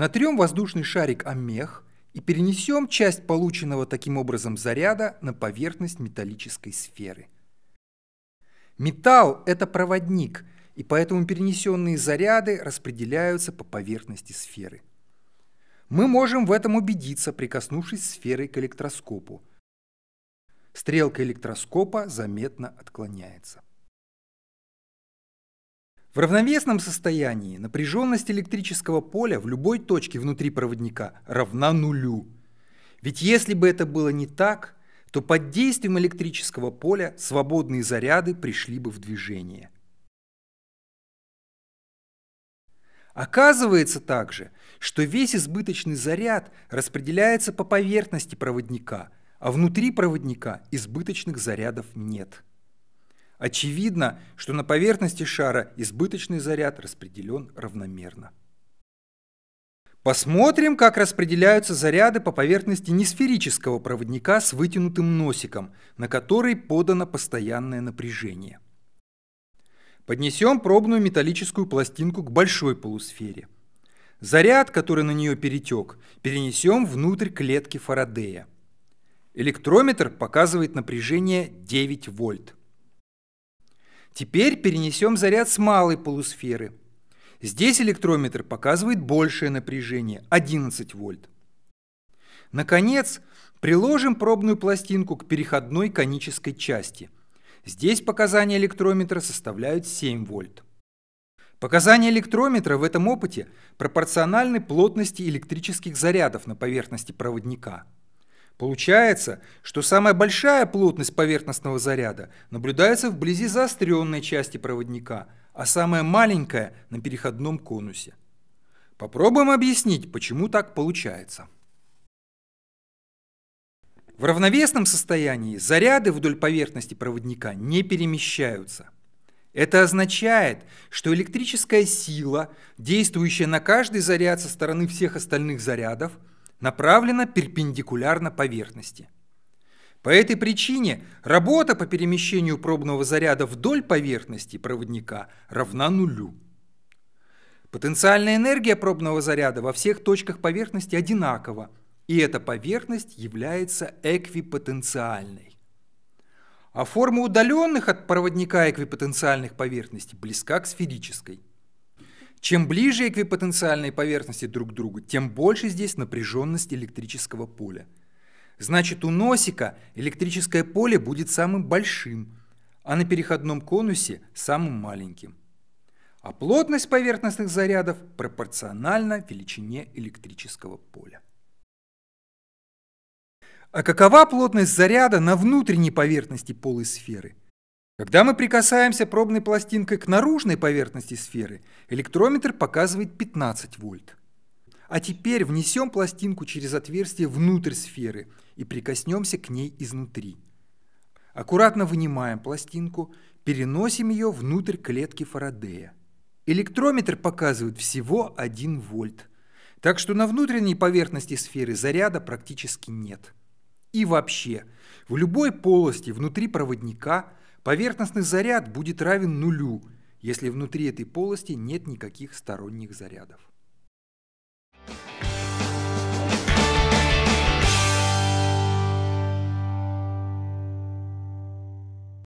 Натрем воздушный шарик о и перенесем часть полученного таким образом заряда на поверхность металлической сферы. Металл – это проводник, и поэтому перенесенные заряды распределяются по поверхности сферы. Мы можем в этом убедиться, прикоснувшись сферой к электроскопу. Стрелка электроскопа заметно отклоняется. В равновесном состоянии напряженность электрического поля в любой точке внутри проводника равна нулю. Ведь если бы это было не так, то под действием электрического поля свободные заряды пришли бы в движение. Оказывается также, что весь избыточный заряд распределяется по поверхности проводника, а внутри проводника избыточных зарядов нет. Очевидно, что на поверхности шара избыточный заряд распределен равномерно. Посмотрим, как распределяются заряды по поверхности несферического проводника с вытянутым носиком, на который подано постоянное напряжение. Поднесем пробную металлическую пластинку к большой полусфере. Заряд, который на нее перетек, перенесем внутрь клетки Фарадея. Электрометр показывает напряжение 9 вольт. Теперь перенесем заряд с малой полусферы. Здесь электрометр показывает большее напряжение – 11 вольт. Наконец, приложим пробную пластинку к переходной конической части. Здесь показания электрометра составляют 7 вольт. Показания электрометра в этом опыте пропорциональны плотности электрических зарядов на поверхности проводника – Получается, что самая большая плотность поверхностного заряда наблюдается вблизи заостренной части проводника, а самая маленькая – на переходном конусе. Попробуем объяснить, почему так получается. В равновесном состоянии заряды вдоль поверхности проводника не перемещаются. Это означает, что электрическая сила, действующая на каждый заряд со стороны всех остальных зарядов – направлена перпендикулярно поверхности. По этой причине работа по перемещению пробного заряда вдоль поверхности проводника равна нулю. Потенциальная энергия пробного заряда во всех точках поверхности одинакова, и эта поверхность является эквипотенциальной. А форма удаленных от проводника эквипотенциальных поверхностей близка к сферической. Чем ближе эквипотенциальные поверхности друг к другу, тем больше здесь напряженность электрического поля. Значит, у носика электрическое поле будет самым большим, а на переходном конусе – самым маленьким. А плотность поверхностных зарядов пропорциональна величине электрического поля. А какова плотность заряда на внутренней поверхности полой сферы – когда мы прикасаемся пробной пластинкой к наружной поверхности сферы, электрометр показывает 15 вольт. А теперь внесем пластинку через отверстие внутрь сферы и прикоснемся к ней изнутри. Аккуратно вынимаем пластинку, переносим ее внутрь клетки Фарадея. Электрометр показывает всего 1 вольт, так что на внутренней поверхности сферы заряда практически нет. И вообще, в любой полости внутри проводника – Поверхностный заряд будет равен нулю, если внутри этой полости нет никаких сторонних зарядов.